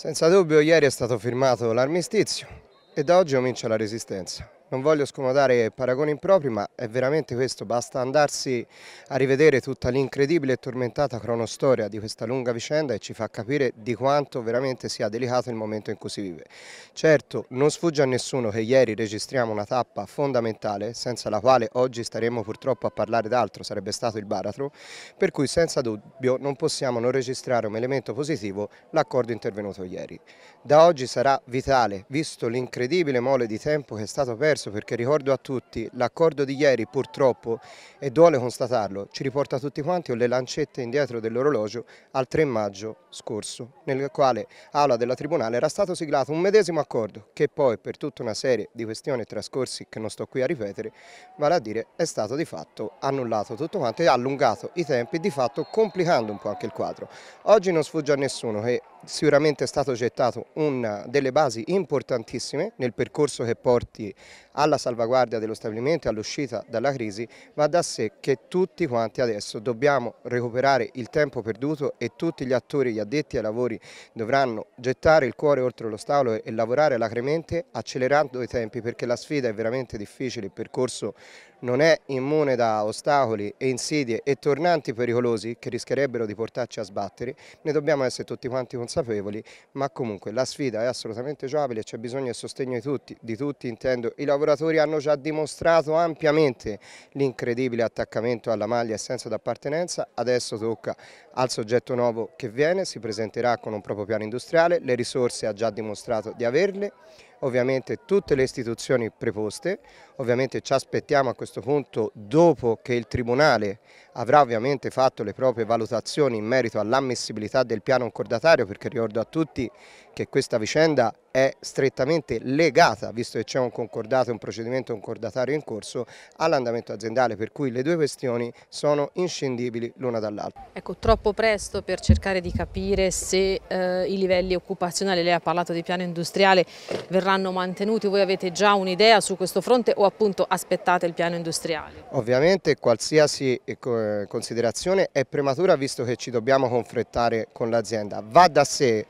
Senza dubbio ieri è stato firmato l'armistizio e da oggi comincia la resistenza non voglio scomodare paragoni impropri, ma è veramente questo, basta andarsi a rivedere tutta l'incredibile e tormentata cronostoria di questa lunga vicenda e ci fa capire di quanto veramente sia delicato il momento in cui si vive. Certo, non sfugge a nessuno che ieri registriamo una tappa fondamentale, senza la quale oggi staremmo purtroppo a parlare d'altro, sarebbe stato il baratro, per cui senza dubbio non possiamo non registrare un elemento positivo, l'accordo intervenuto ieri. Da oggi sarà vitale, visto l'incredibile mole di tempo che è stato perso successo perché ricordo a tutti, l'accordo di ieri purtroppo, e duole constatarlo, ci riporta tutti quanti o le lancette indietro dell'orologio al 3 maggio scorso, nel quale Aula della Tribunale era stato siglato un medesimo accordo che poi per tutta una serie di questioni trascorsi che non sto qui a ripetere, vale a dire è stato di fatto annullato tutto quanto e allungato i tempi di fatto complicando un po' anche il quadro. Oggi non sfugge a nessuno che sicuramente è stato gettato una delle basi importantissime nel percorso che porti alla salvaguardia dello stabilimento e all'uscita dalla crisi, va da sé che tutti quanti adesso dobbiamo recuperare il tempo perduto e tutti gli attori, gli addetti ai lavori dovranno gettare il cuore oltre lo stavolo e, e lavorare alacremente accelerando i tempi perché la sfida è veramente difficile, il percorso non è immune da ostacoli e insidie e tornanti pericolosi che rischierebbero di portarci a sbattere, ne dobbiamo essere tutti quanti consapevoli consapevoli, ma comunque la sfida è assolutamente giocabile, c'è bisogno del sostegno di tutti, di tutti intendo. I lavoratori hanno già dimostrato ampiamente l'incredibile attaccamento alla maglia e senso d'appartenenza, adesso tocca al soggetto nuovo che viene, si presenterà con un proprio piano industriale, le risorse ha già dimostrato di averle, ovviamente tutte le istituzioni preposte, ovviamente ci aspettiamo a questo punto dopo che il Tribunale avrà ovviamente fatto le proprie valutazioni in merito all'ammissibilità del piano concordatario perché ricordo a tutti che questa vicenda è strettamente legata, visto che c'è un concordato, un procedimento concordatario in corso, all'andamento aziendale, per cui le due questioni sono inscindibili l'una dall'altra. Ecco, troppo presto per cercare di capire se eh, i livelli occupazionali, lei ha parlato di piano industriale, verranno mantenuti, voi avete già un'idea su questo fronte o appunto aspettate il piano industriale? Ovviamente qualsiasi eh, considerazione è prematura visto che ci dobbiamo confrettare con l'azienda, va da sé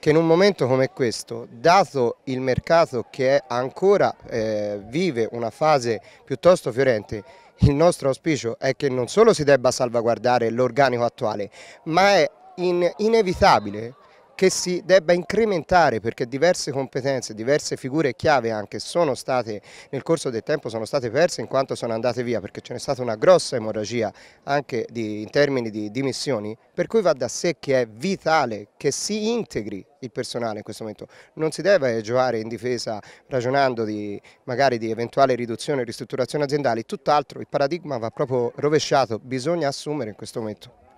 che in un momento come questo, dato il mercato che è ancora eh, vive una fase piuttosto fiorente, il nostro auspicio è che non solo si debba salvaguardare l'organico attuale, ma è in inevitabile che si debba incrementare perché diverse competenze, diverse figure chiave anche sono state nel corso del tempo sono state perse in quanto sono andate via perché ce n'è stata una grossa emorragia anche di, in termini di dimissioni per cui va da sé che è vitale che si integri il personale in questo momento. Non si deve giocare in difesa ragionando di, magari di eventuale riduzione e ristrutturazione aziendali tutt'altro il paradigma va proprio rovesciato, bisogna assumere in questo momento.